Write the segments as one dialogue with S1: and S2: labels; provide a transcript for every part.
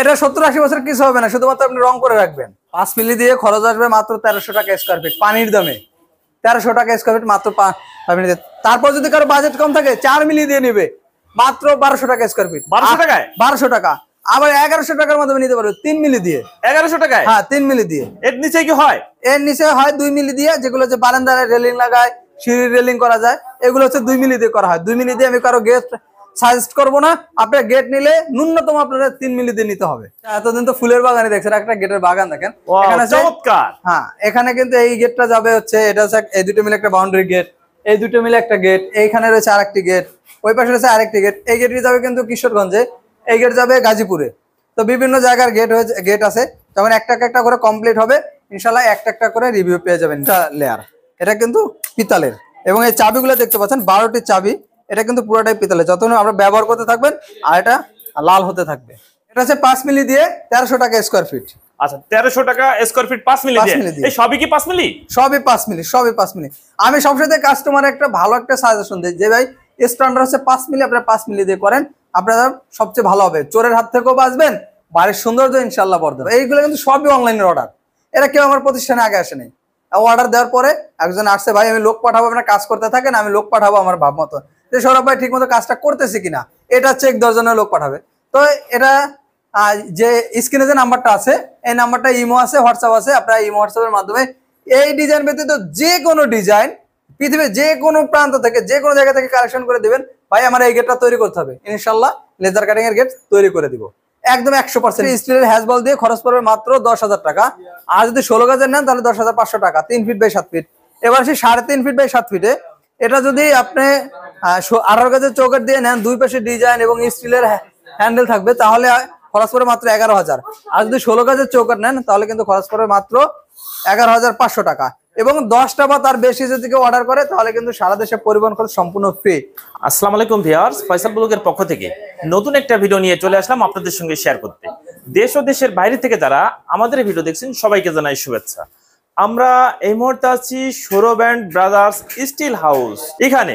S1: এটা সত্তর আশি বছর কিছু হবে না শুধুমাত্র আপনি রং করে রাখবেন পাঁচ মিলি দিয়ে খরচ আসবে মাত্র তেরোশো টাকা স্কোয়ার ফিট পানির দামে তেরোশো টাকা স্কোয়ার ফিট মাত্র তারপর যদি কারো বাজেট কম থাকে চার মিলি দিয়ে নেবে মাত্র বারোশো টাকা স্কোয়ার ফিট বারোশো টাকায় বারোশো টাকা আবার এগারোশো টাকার মাধ্যমে নিতে পারবে তিন মিলি দিয়ে এগারোশো টাকায় হ্যাঁ তিন মিলি দিয়ে এর নিচে কি হয় এর নিচে হয় দুই মিলি দিয়ে যেগুলো হচ্ছে বারান্দায় রেলিং লাগায় সিঁড়ি রেলিং করা যায় এগুলো হচ্ছে দুই মিলি দিয়ে করা হয় দুই মিলি দিয়ে আমি কারো গেস্ট সাজেস্ট করবো না আপনার গেট নিলে ন্যূনতম আপনারা তিন দিয়ে নিতে হবে এতদিন তো ফুলের বাগানে দেখছেন একটা গেটের বাগান দেখেন হ্যাঁ এখানে কিন্তু এই গেটটা যাবে হচ্ছে এটা হচ্ছে এই দুটো মিলে একটা বাউন্ডারি গেট এই দুটো মিলে একটা গেট এইখানে রয়েছে আরেকটি গেট ওই পাশে রয়েছে আরেকটি গেট এই গেটটি যাবে কিন্তু কিশোরগঞ্জে এই গেট যাবে গাজীপুরে তো বিভিন্ন জায়গার গেট হয়েছে গেট আছে তখন একটা একটা করে কমপ্লিট হবে ইনশাল্লাহ একটা একটা করে রিভিউ পেয়ে যাবেন লেয়ার এটা কিন্তু পিতালের এবং এই চাবিগুলো দেখতে পাচ্ছেন বারোটি চাবি এটা কিন্তু পুরোটাই পিতলে যত আমরা ব্যবহার করতে থাকবেন আর এটা লাল হতে থাকবে এটা হচ্ছে পাঁচ মিলি দিয়ে তেরোশো টাকা স্কোয়ার
S2: আচ্ছা, ফিট
S1: টাকা সাজেশন দিই যে ভাই স্ট্যান্ডার্ড হচ্ছে পাঁচ মিলি পাঁচ মিলি দিয়ে করেন আপনারা সবচেয়ে ভালো হবে চোরের হাত থেকেও বাঁচবেন বাড়ির সৌন্দর্য ইনশাল্লাহ বর্ধমান এইগুলো কিন্তু সবই অনলাইনের অর্ডার এটা কেউ আমার প্রতিষ্ঠানে আগে আসে নাই অর্ডার দেওয়ার পরে একজন আসছে ভাই আমি লোক পাঠাবো আপনার কাজ করতে থাকেন আমি লোক পাঠাবো আমার ভাব মতো যে সৌরভ ভাই মতো কাজটা করতেছে কিনা এটা চেক দশজনের লোক পাঠাবে তো এটা যে স্ক্রিনে যে নাম্বারটা আছে এই নাম্বারটা ইমো আছে হোয়াটসঅ্যাপ আছে আপনারা ইমো হোয়াটসঅ্যাপের মাধ্যমে এই ডিজাইন ব্যতীত যে কোনো ডিজাইন পৃথিবীর যে কোনো প্রান্ত থেকে যে কোনো জায়গা থেকে কালেকশন করে দেবেন ভাই আমার এই গেটটা তৈরি করতে হবে ইনশাল্লাহ লেজার কাটিং এর গেট তৈরি করে দিব একদম একশো পার্সেন্ট স্টিলের হ্যাজবল দিয়ে খরচ পড়বে মাত্র দশ হাজার টাকা আর যদি ষোলো গাজের নেন তাহলে দশ হাজার পাঁচশো টাকা তিন ফিট বাই সাত ফিট এবার সেই সাড়ে তিন ফিট বাই সাত ফিটে এটা যদি আপনি আঠারো গাছের চৌকাট দিয়ে নেন দুই পাশে ডিজাইন এবং স্টিলের হ্যান্ডেল থাকবে তাহলে খরচ পড়ে মাত্র এগারো হাজার আর যদি ষোলো গাছের চৌকাট নেন তাহলে কিন্তু খরচ পড়ে মাত্র এগারো হাজার পাঁচশো টাকা
S2: এবং দশটা বা তার বেশি যদি কেউ অর্ডার করে তাহলে কিন্তু সারা দেশে পরিবহন খরচ সম্পূর্ণ ফ্রি আসসালাম আলাইকুম ভিউয়ার্স ফয়সাল ব্লগের পক্ষ থেকে নতুন একটা ভিডিও নিয়ে চলে আসলাম আপনাদের সঙ্গে শেয়ার করতে দেশ ও দেশের বাইরে থেকে যারা আমাদের ভিডিও দেখছেন সবাইকে জানাই শুভেচ্ছা আমরা এই মুহূর্তে আছি Sourav and brothers steel house এখানে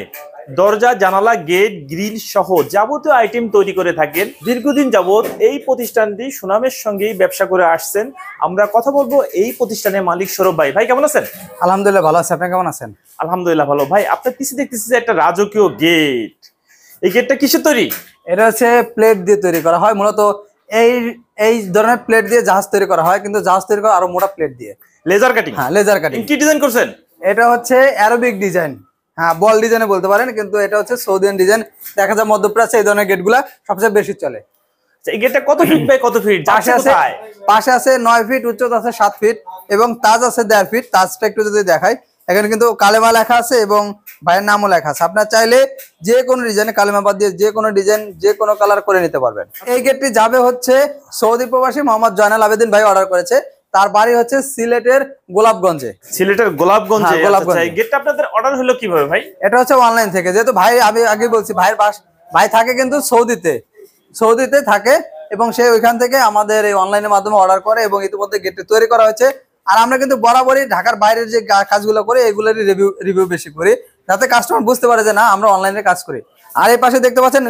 S2: দরজা জানালা গেট গ্রিল সহ যাবতীয় আইটেম তৈরি করে থাকেন দীর্ঘদিন যাবৎ এই প্রতিষ্ঠানটি সুনামের সঙ্গেই ব্যবসা করে আসছেন আমরা কথা বলবো এই প্রতিষ্ঠানের মালিক সৌরভ ভাই ভাই কেমন আছেন আলহামদুলিল্লাহ ভালো আছে আপনি কেমন আছেন আলহামদুলিল্লাহ ভালো ভাই আপনার পিছিয়ে দেখতেছি যে একটা রাজকীয় গেট
S1: এই গেটটা কিসের তৈরি এটা হচ্ছে প্লেট দিয়ে তৈরি করা হয় মূলত এই এই ধরনের প্লেট দিয়ে জাহাজ তৈরি করা হয় কিন্তু জাহাজ তৈরি করা আরো মোটা প্লেট দিয়ে লেজার কাটিং হ্যাঁ লেজার কাটিং কি ডিজাইন করছেন এটা হচ্ছে অ্যারোবিক ডিজাইন হ্যাঁ বল ডিজাইনে বলতে পারেন কিন্তু এটা হচ্ছে সৌদিয়ান ডিজাইন দেখা যায় মধ্যপ্রাচ্যে এই ধরনের গেটগুলা সবচেয়ে বেশি চলে আচ্ছা, এই গেটটা কত ফিট বাই কত ফিট পাশে আছে পাশে আছে নয় ফিট উচ্চতা আছে সাত ফিট এবং তাজ আছে দেড় ফিট তাজটা একটু যদি দেখাই এখানে কিন্তু কালেমা লেখা আছে এবং ভাইয়ের নামও লেখা আছে আপনার চাইলে যে কোনো ডিজাইনে কালেমা বাদ দিয়ে যে কোনো ডিজাইন যে কোনো কালার করে নিতে পারবেন এই গেটটি যাবে হচ্ছে সৌদি প্রবাসী মোহাম্মদ জয়নাল আবেদিন ভাই অর্ডার করেছে তার বাড়ি হচ্ছে সিলেটের গোলাপগঞ্জে সিলেটের গোলাপগঞ্জে হ্যাঁ, আচ্ছা, গোলাপগঞ্জে আচ্ছা, আপনাদের অর্ডার হলো কিভাবে ভাই এটা হচ্ছে অনলাইন থেকে যেহেতু ভাই আমি আগে বলছি ভাইয়ের বাস ভাই থাকে কিন্তু সৌদিতে সৌদিতে থাকে এবং সে ওইখান থেকে আমাদের এই অনলাইনের মাধ্যমে অর্ডার করে এবং ইতিমধ্যে গেটটি তৈরি করা হয়েছে আর আমরা কিন্তু বরাবরই ঢাকার বাইরের যে কাজগুলো করি এগুলোরই রিভিউ রিভিউ বেশি করি যাতে কাস্টমার বুঝতে পারে যে না আমরা অনলাইনে কাজ করি আর এই পাশে দেখতে পাচ্ছেন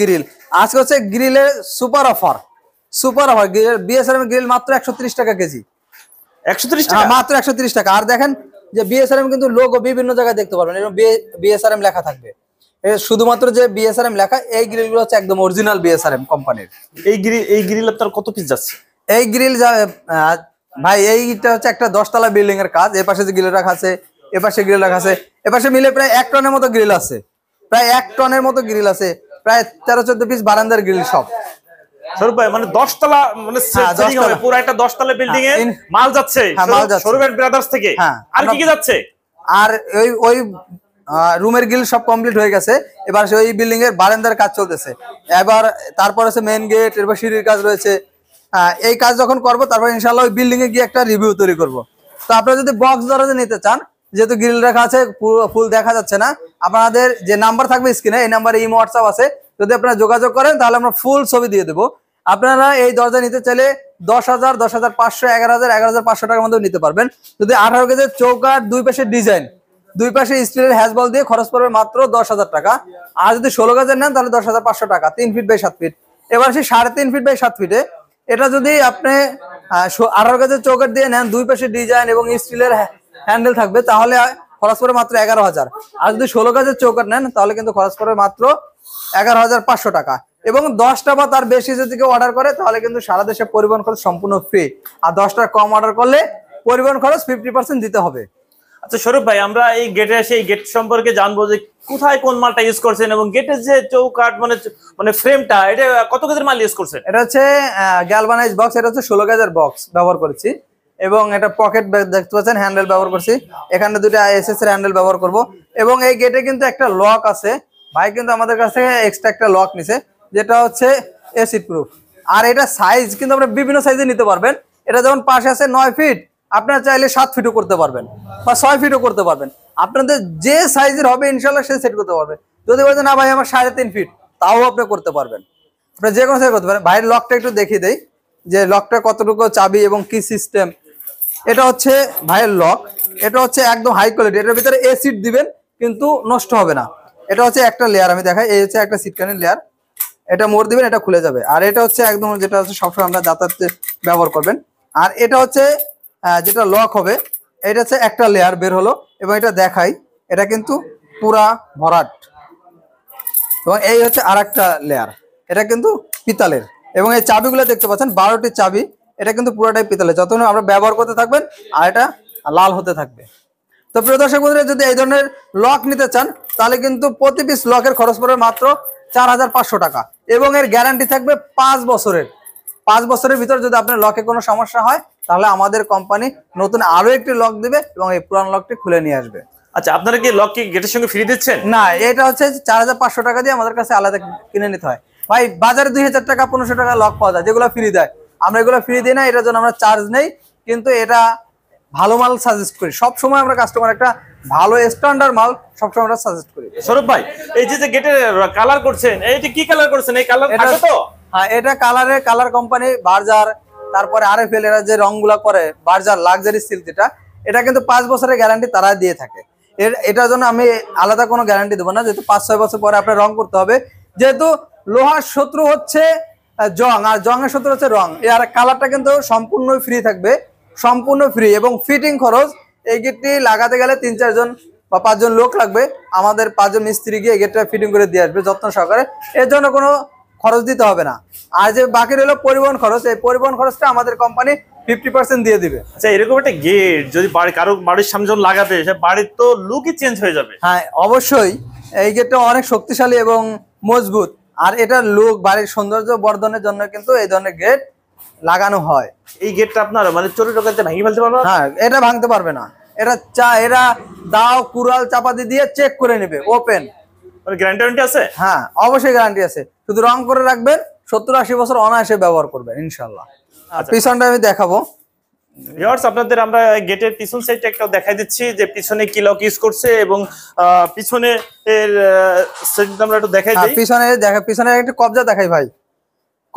S1: গ্রিল আজকে হচ্ছে গ্রিলের সুপার অফার সুপার আমার বিএসআরএম গ্রিল মাত্র একশো টাকা কেজি একশো হ্যাঁ, টাকা মাত্র একশো টাকা আর দেখেন যে বিএসআরএম কিন্তু লোগো বিভিন্ন জায়গায় দেখতে পারবেন এরকম বিএসআরএম লেখা থাকবে শুধুমাত্র যে বিএসআরএম লেখা এই গ্রিল গুলো হচ্ছে একদম অরিজিনাল বিএসআরএম কোম্পানির এই গ্রিল এই গ্রিল আপনার কত পিস যাচ্ছে এই গ্রিল যা ভাই এইটা হচ্ছে একটা দশতলা বিল্ডিং এর কাজ এপাশে পাশে যে গ্রিল রাখা আছে এ পাশে গ্রিল রাখা আছে এ পাশে মিলে প্রায় এক টনের মতো গ্রিল আছে প্রায় এক টনের মতো গ্রিল আছে প্রায় তেরো চোদ্দ পিস বারান্দার গ্রিল সব এবার ওই বিল্ডিং এর বারান্দার কাজ চলতেছে এবার তারপরে মেন গেট এরপর সিঁড়ির কাজ রয়েছে হ্যাঁ, এই কাজ যখন করব তারপর ইনশাল্লাহ ওই বিল্ডিং এ গিয়ে একটা রিভিউ তৈরি করব তো আপনারা যদি বক্স দরজা নিতে চান যেহেতু গ্রিল রাখা আছে ফুল দেখা যাচ্ছে না আপনাদের যে নাম্বার থাকবে স্ক্রিনে এই নাম্বারে ইমো হোয়াটসঅ্যাপ আছে যদি আপনারা যোগাযোগ করেন তাহলে আমরা ফুল ছবি দিয়ে দেবো আপনারা এই দরজা নিতে চাইলে দশ হাজার দশ হাজার পাঁচশো এগারো হাজার এগারো হাজার পাঁচশো টাকার মধ্যে নিতে পারবেন যদি আঠারো কেজির চৌকার দুই পাশে ডিজাইন দুই পাশে স্টিলের হ্যাজবল দিয়ে খরচ পড়বে মাত্র দশ হাজার টাকা আর যদি ষোলো গাজের নেন তাহলে দশ হাজার পাঁচশো টাকা তিন ফিট বাই সাত ফিট এবার সেই সাড়ে তিন ফিট বাই সাত ফিটে এটা যদি আপনি আঠারো গাজের চৌকার দিয়ে নেন দুই পাশে ডিজাইন এবং স্টিলের হ্যান্ডেল থাকবে তাহলে খরচ পড়ে মাত্র এগারো হাজার আর যদি ষোলো গাছের চৌকাট নেন তাহলে কিন্তু খরচ পড়ে মাত্র এগারো হাজার পাঁচশো টাকা এবং দশটা বা তার বেশি যদি কেউ অর্ডার করে তাহলে কিন্তু সারা
S2: দেশে পরিবহন খরচ সম্পূর্ণ ফ্রি আর দশটা কম অর্ডার করলে পরিবহন খরচ ফিফটি পার্সেন্ট দিতে হবে আচ্ছা স্বরূপ ভাই আমরা এই গেটে এসে এই গেট সম্পর্কে জানবো যে কোথায় কোন মালটা ইউজ করছেন এবং গেটের যে চৌকাট মানে মানে ফ্রেমটা এটা কত গেজের মাল ইউজ করছেন
S1: এটা হচ্ছে গ্যালবানাইজ বক্স এটা হচ্ছে ষোলো গেজের বক্স ব্যবহার করেছি এবং এটা পকেট ব্যাগ দেখতে পাচ্ছেন হ্যান্ডেল ব্যবহার করছি এখানে দুটো আইএসএস এর হ্যান্ডেল ব্যবহার করব এবং এই গেটে কিন্তু একটা লক আছে ভাই কিন্তু আমাদের কাছ থেকে এক্সট্রা একটা লক নিছে যেটা হচ্ছে এসিড প্রুফ আর এটা সাইজ কিন্তু আপনি বিভিন্ন সাইজে নিতে পারবেন এটা যেমন পাশে আছে নয় ফিট আপনারা চাইলে সাত ফিটও করতে পারবেন বা ছয় ফিটও করতে পারবেন আপনাদের যে সাইজের হবে ইনশাল্লাহ সে সেট করতে পারবেন যদি বলছেন না ভাই আমার সাড়ে তিন ফিট তাও আপনি করতে পারবেন আপনি যে কোনো সাইজ করতে পারেন ভাইয়ের লকটা একটু দেখিয়ে দেয় যে লকটা কতটুকু চাবি এবং কি সিস্টেম এটা হচ্ছে ভাইয়ের লক এটা হচ্ছে একদম হাই কোয়ালিটি এটার ভিতরে এ সিট দিবেন কিন্তু নষ্ট হবে না এটা হচ্ছে একটা লেয়ার আমি দেখাই এই হচ্ছে একটা সিটকানের লেয়ার এটা মোড় দিবেন এটা খুলে যাবে আর এটা হচ্ছে একদম যেটা হচ্ছে সবসময় আমরা যাতায়াতে ব্যবহার করবেন আর এটা হচ্ছে যেটা লক হবে এটা হচ্ছে একটা লেয়ার বের হলো এবং এটা দেখাই এটা কিন্তু পুরা ভরাট এবং এই হচ্ছে আর একটা লেয়ার এটা কিন্তু পিতালের এবং এই চাবিগুলো দেখতে পাচ্ছেন বারোটি চাবি এটা কিন্তু পুরোটাই পিতলে যত আমরা ব্যবহার করতে থাকবেন আর এটা লাল হতে থাকবে তো প্রিয় দর্শক বন্ধুরা যদি এই ধরনের লক নিতে চান তাহলে কিন্তু প্রতি পিস লকের খরচ পড়বে মাত্র চার হাজার পাঁচশো টাকা এবং এর গ্যারান্টি থাকবে পাঁচ বছরের পাঁচ বছরের ভিতর যদি আপনার লকে কোনো সমস্যা হয় তাহলে আমাদের কোম্পানি নতুন আরো একটি লক দেবে এবং এই
S2: পুরান লকটি খুলে নিয়ে আসবে আচ্ছা আপনারা কি লক কি গেটের সঙ্গে ফ্রি দিচ্ছেন না এটা
S1: হচ্ছে চার হাজার পাঁচশো টাকা দিয়ে আমাদের কাছে আলাদা কিনে নিতে হয় ভাই বাজারে দুই হাজার টাকা পনেরোশো টাকা লক পাওয়া যায় যেগুলো ফ্রি দেয় আমরা এগুলো ফ্রি দিই না এটার জন্য আমরা চার্জ নেই কিন্তু এটা ভালো মাল সাজেস্ট করি সব সময় আমরা কাস্টমার একটা ভালো স্ট্যান্ডার্ড মাল সবসময় আমরা সাজেস্ট করি সৌরভ ভাই এই যে গেটের
S2: কালার করছেন যে কি কালার করছেন এই কালার এটা তো
S1: হ্যাঁ এটা কালারে কালার কোম্পানি বার্জার তারপরে আর এফ এরা যে রংগুলা করে বার্জার লাক্সারি সিল্ক যেটা এটা কিন্তু পাঁচ বছরের গ্যারান্টি তারা দিয়ে থাকে এর এটার জন্য আমি আলাদা কোনো গ্যারান্টি দেবো না যেহেতু পাঁচ ছয় বছর পরে আপনার রং করতে হবে যেহেতু লোহার শত্রু হচ্ছে জং আর জংয়ের সূত্র হচ্ছে রং এর কালারটা কিন্তু সম্পূর্ণ ফ্রি থাকবে সম্পূর্ণ ফ্রি এবং ফিটিং খরচ এই গেটটি লাগাতে গেলে তিন চারজন বা পাঁচজন লোক লাগবে আমাদের পাঁচজন মিস্ত্রি গিয়ে গেটটা ফিটিং করে দিয়ে আসবে যত্ন সহকারে এর জন্য কোনো খরচ দিতে হবে না আর যে বাকি রইল পরিবহন খরচ এই
S2: পরিবহন খরচটা আমাদের কোম্পানি ফিফটি পার্সেন্ট দিয়ে দিবে আচ্ছা এরকম একটা গেট যদি বাড়ি কারো বাড়ির সামনে লাগাতে সে বাড়ির তো লুকই চেঞ্জ হয়ে যাবে হ্যাঁ অবশ্যই এই গেটটা অনেক শক্তিশালী
S1: এবং মজবুত আর এটা লুক বাড়ির সৌন্দর্য বর্ধনের জন্য কিন্তু এই ধরনের গেট লাগানো হয় এই গেটটা আপনার মানে চোর ঢোকাতে ভাঙি ফেলতে পারবে হ্যাঁ এটা ভাঙতে পারবে না এটা চা এরা দাও কুড়াল চাপাতি দিয়ে চেক করে নেবে ওপেন মানে আছে হ্যাঁ অবশ্যই গ্যারান্টি আছে শুধু রং করে রাখবেন সত্তর আশি বছর অনায়াসে ব্যবহার করবেন ইনশাল্লাহ আচ্ছা। পিছনটা আমি দেখাবো
S2: ভিউয়ার্স আপনাদের আমরা গেটের পিছন সাইডটা একটা দেখাই দিচ্ছি যে পিছনে কি লক ইউজ করছে এবং পিছনে এর সাইডটা আমরা একটু দেখাই হ্যাঁ, দিই পিছনে
S1: দেখা পিছনে একটা কবজা দেখাই ভাই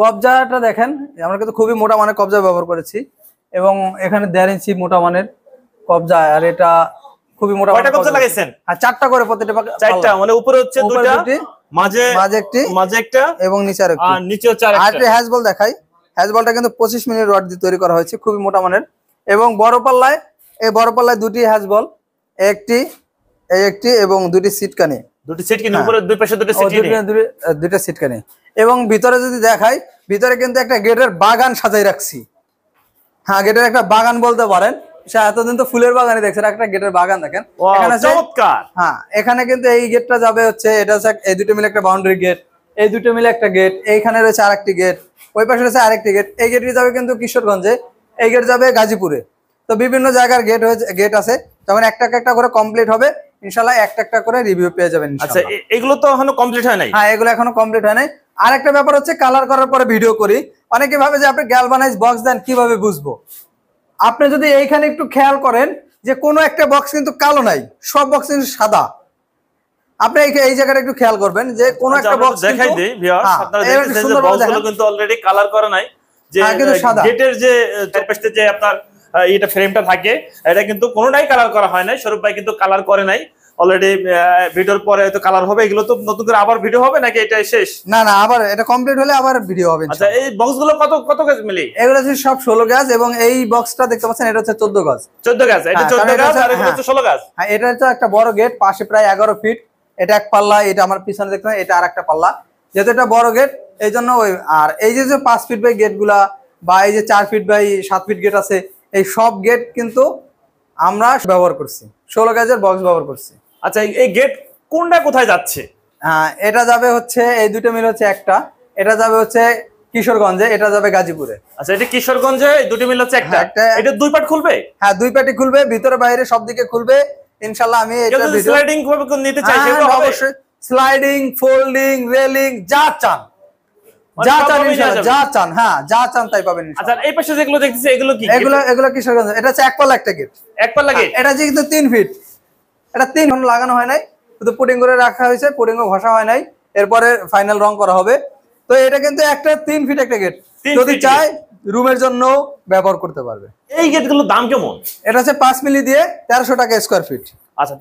S1: কবজাটা দেখেন আমরা কিন্তু খুবই মোটা মানের কবজা ব্যবহার করেছি এবং এখানে দেড় ইঞ্চি মোটা মানের কবজা আর এটা খুবই মোটা কয়টা কবজা লাগাইছেন আর চারটা করে প্রত্যেকটা চারটা মানে উপরে হচ্ছে দুটো মাঝে মাঝে একটি মাঝে একটা এবং নিচে আর আর নিচেও চার আর হ্যাজবল দেখাই হ্যাজবলটা কিন্তু পঁচিশ মিনিট রড দিয়ে তৈরি করা হয়েছে খুবই মোটা মানের এবং বড়পাল্লায় এই বড়পাল্লায় দুটি হাজবল একটি একটি এবং দুটি সিটকানি দুটি
S2: সিটকানি হ্যাঁ। দুই পাশে দুটি সিটকানি
S1: দুটো সিটকানি এবং ভিতরে যদি দেখাই ভিতরে কিন্তু একটা গেটের বাগান সাজাই রাখছি হ্যাঁ গেটের একটা বাগান বলতে পারেন এতদিন তো ফুলের বাগানে দেখছেন একটা গেটের বাগান দেখেন হ্যাঁ এখানে কিন্তু এই গেটটা যাবে হচ্ছে এটা এই দুটো মিলে একটা বাউন্ডারি গেট এই দুটো মিলে একটা গেট এইখানে রয়েছে আরেকটি গেট ওই পাশে রয়েছে আরেকটি গেট এই গেটটি যাবে কিন্তু কিশোরগঞ্জে এই গেট যাবে গাজীপুরে তো বিভিন্ন জায়গার গেট হয়েছে গেট আছে তখন একটা একটা করে কমপ্লিট হবে ইনশাল্লাহ একটা একটা করে রিভিউ পেয়ে যাবেন আচ্ছা এগুলো তো এখনো কমপ্লিট হয় নাই হ্যাঁ এগুলো এখনো কমপ্লিট হয় নাই আর একটা ব্যাপার হচ্ছে কালার করার পরে ভিডিও করি অনেকে ভাবে যে আপনি গ্যালভানাইজ বক্স দেন কিভাবে বুঝবো আপনি যদি এইখানে একটু খেয়াল করেন যে কোনো একটা বক্স কিন্তু কালো নাই সব বক্স কিন্তু সাদা আপনি এই জায়গাটা একটু খেয়াল করবেন যে
S2: কোনো আচ্ছা, একটা বক্স দেখাই দিই হ্যাঁ, সুন্দর কিন্তু অলরেডি কালার করা নাই যে গেটের যে চারপাশে যে আপনার এটা ফ্রেমটা থাকে এটা কিন্তু কোনোটাই কালার করা হয় নাই স্বরূপ ভাই কিন্তু কালার করে নাই অলরেডি ভিডিওর পরে হয়তো কালার হবে এগুলো তো নতুন করে আবার ভিডিও হবে নাকি এটা শেষ না
S1: না আবার এটা কমপ্লিট হলে আবার ভিডিও হবে আচ্ছা, কত কত গাছ সব গাছ এবং এই দেখতে পাচ্ছেন এটা হচ্ছে গাছ
S2: গাছ হ্যাঁ, আর গাছ
S1: হ্যাঁ এটা একটা বড় গেট পাশে প্রায় এগারো ফিট এটা এক পাল্লা এটা আমার পিছনে দেখতে এটা আর একটা পাল্লা যেহেতু এটা বড় গেট এই জন্য ওই আর এই যে পাঁচ ফিট বাই গেটগুলা বা এই যে চার ফিট বাই সাত ফিট গেট আছে এই সব গেট কিন্তু আমরা ব্যবহার করছি ষোলো গাজের বক্স ব্যবহার করছি আচ্ছা এই গেট কোনটা কোথায় যাচ্ছে হ্যাঁ এটা যাবে হচ্ছে এই দুটো মিল হচ্ছে একটা এটা যাবে হচ্ছে কিশোরগঞ্জে এটা যাবে গাজীপুরে আচ্ছা এটা কিশোরগঞ্জে দুটো মিল হচ্ছে হ্যাঁ, একটা এটা দুই পার্ট খুলবে হ্যাঁ দুই পার্টি খুলবে ভিতরে বাইরে সব দিকে খুলবে ইনশাআল্লাহ আমি এটা স্লাইডিং
S2: নিতে চাই হ্যাঁ, সেটা হ্যাঁ, অবশ্যই
S1: স্লাইডিং ফোল্ডিং রেলিং যা চান
S2: রাখা হয়েছে
S1: হয় নাই এরপরে ফাইনাল রং করা হবে তো এটা কিন্তু একটা তিন ফিট একটা গেট যদি চায় রুমের জন্য ব্যবহার করতে পারবে এই গেটগুলোর দাম কেমন এটা হচ্ছে পাঁচ মিলি দিয়ে তেরোশো টাকা
S2: স্কোয়ার ফিট আচ্ছা,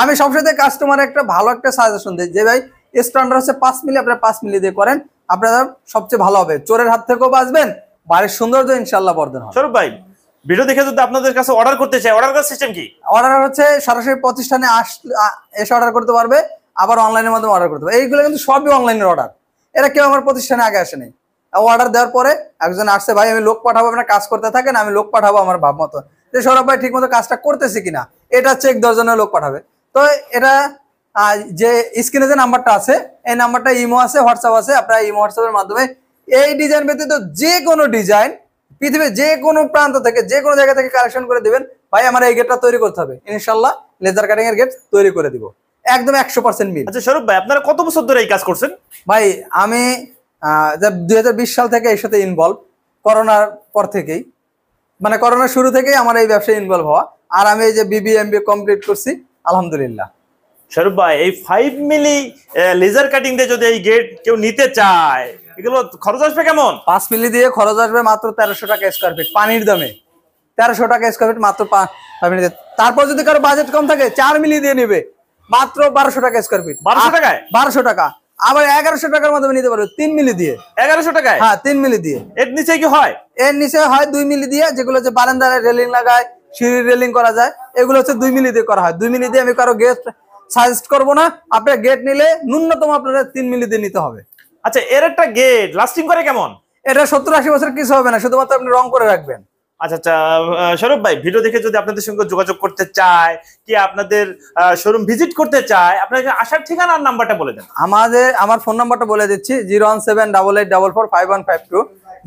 S1: আমি সবসময় কাস্টমার একটা ভালো একটা সাজেশন যে ভাই স্ট্যান্ডার্ড হচ্ছে মিলি মিলি দিয়ে করেন সবচেয়ে ভালো হবে চোরের হাত থেকেও বাঁচবেন বাড়ির সৌন্দর্য ইনশাল্লাহ
S2: বর্ধন ভাই যদি আপনাদের কাছে অর্ডার করতে চাই অর্ডার সিস্টেম কি
S1: অর্ডার হচ্ছে সরাসরি প্রতিষ্ঠানে এসে অর্ডার করতে পারবে আবার অনলাইনের মাধ্যমে অর্ডার করতে এইগুলো কিন্তু সবই অনলাইনের অর্ডার এরা কেউ আমার প্রতিষ্ঠানে আগে আসেনি অর্ডার দেওয়ার পরে একজন আসছে ভাই আমি লোক পাঠাবো আপনার কাজ করতে থাকেন আমি লোক পাঠাবো আমার ভাব মতো যে সৌরভ ভাই ঠিক মতো কাজটা করতেছি কিনা এটা চেক দেওয়ার জন্য লোক পাঠাবে তো এটা যে স্ক্রিনে যে নাম্বারটা আছে এই নাম্বারটা ইমো আছে হোয়াটসঅ্যাপ আছে আপনারা ইমো হোয়াটসঅ্যাপের মাধ্যমে এই ডিজাইন ব্যতীত যে কোনো ডিজাইন পৃথিবীর যে কোনো প্রান্ত থেকে যে কোনো জায়গা থেকে কালেকশন করে দেবেন ভাই আমার এই গেটটা তৈরি করতে হবে ইনশাল্লাহ লেজার কাটিং এর গেট তৈরি করে দিব একদম একশো পার্সেন্ট মিল আচ্ছা সৌরভ ভাই আপনারা কত বছর ধরে এই কাজ করছেন ভাই আমি দুই সাল থেকে এর সাথে ইনভলভ করোনার পর থেকেই মানে করোনার শুরু থেকেই আমার এই ব্যবসায় ইনভলভ হওয়া আর আমি এই যে বিবিএমবি কমপ্লিট করছি
S2: আলহামদুলিল্লাহ স্বরূপ ভাই এই ফাইভ মিলি লেজার কাটিং দিয়ে যদি এই গেট কেউ নিতে চায় এগুলো খরচ আসবে কেমন পাঁচ মিলি দিয়ে খরচ আসবে মাত্র তেরোশো টাকা
S1: স্কোয়ার ফিট পানির দামে তেরোশো টাকা স্কোয়ার ফিট মাত্র তারপর যদি কারো বাজেট কম থাকে চার মিলি দিয়ে নেবে মাত্র বারোশো টাকা স্কোয়ার ফিট বারোশো টাকায় বারোশো টাকা আবার এগারোশো টাকার মাধ্যমে নিতে পারবে তিন মিলি দিয়ে এগারোশো টাকায় হ্যাঁ তিন মিলি দিয়ে এর নিচে কি হয় এর নিচে হয় দুই মিলি দিয়ে যেগুলো হচ্ছে বারান্দায় রেলিং লাগায় সিঁড়ি রেলিং করা যায় এগুলো হচ্ছে দুই মিলি দিয়ে করা হয় দুই মিলি দিয়ে আমি কারো গেস্ট সাজেস্ট করবো না আপনার গেট নিলে ন্যূনতম আপনার তিন মিলি দিয়ে নিতে
S2: হবে আচ্ছা এর একটা গেট লাস্টিং করে কেমন এটা সত্তর আশি বছর কিছু হবে না শুধুমাত্র আপনি রং করে রাখবেন আচ্ছা আচ্ছা সৌরভ ভাই ভিডিও দেখে যদি আপনাদের সঙ্গে যোগাযোগ করতে চায় কি আপনাদের শোরুম ভিজিট করতে চায় আপনাদের আসার ঠিকানার নাম্বারটা বলে দেন আমাদের আমার ফোন নাম্বারটা
S1: বলে দিচ্ছি zero one seven double eight double four five one five two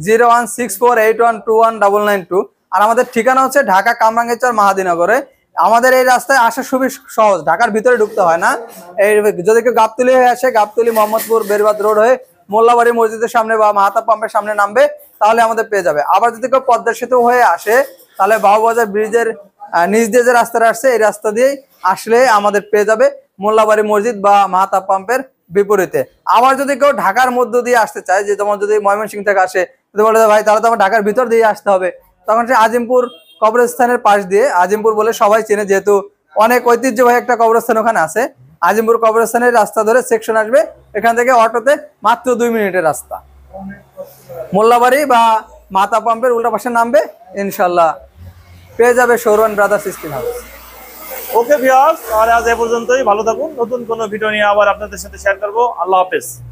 S1: zero one six four eight one two one double nine two আর আমাদের ঠিকানা হচ্ছে ঢাকা কামরাঙ্গেচর মাহাদিনগরে আমাদের এই রাস্তায় আসা খুবই সহজ ঢাকার ভিতরে ঢুকতে হয় না এই যদি কেউ গাবতলি হয়ে আসে গাবতলি মোহাম্মদপুর বেরবাদ রোড হয়ে মোল্লাবাড়ি মসজিদের সামনে বা মাহাতা পাম্পের সামনে নামবে তাহলে আমাদের পেয়ে যাবে আবার যদি কেউ পদ্মা সেতু হয়ে আসে তাহলে বাহুবাজার ব্রিজের নিজ দিয়ে যে রাস্তাটা আসছে এই রাস্তা দিয়েই আসলে আমাদের পেয়ে যাবে মোল্লাবাড়ি মসজিদ বা মাহাতা পাম্পের বিপরীতে আবার যদি কেউ ঢাকার মধ্য দিয়ে আসতে চায় যে তোমার যদি ময়মনসিংহ থেকে আসে যদি বলে ভাই তাহলে তো আমার ঢাকার ভিতর দিয়ে আসতে হবে তখন সে আজিমপুর কবরস্থানের পাশ দিয়ে আজিমপুর বলে সবাই চেনে যেহেতু অনেক ঐতিহ্যবাহী একটা কবরস্থান ওখানে আছে আজিমপুর কবরস্থানের রাস্তা ধরে সেকশন আসবে এখান থেকে অটোতে মাত্র দুই মিনিটের রাস্তা মোল্লাবাড়ি বা মাতা পাম্পের উল্টা পাশে নামবে ইনশাল্লাহ পেয়ে যাবে সৌরন ব্রাদার্স স্কিন হাউস
S2: ওকে ভিওয়ার্স তাহলে আজ এ পর্যন্তই ভালো থাকুন নতুন কোনো ভিডিও নিয়ে আবার আপনাদের সাথে শেয়ার করবো আল্লাহ হাফেজ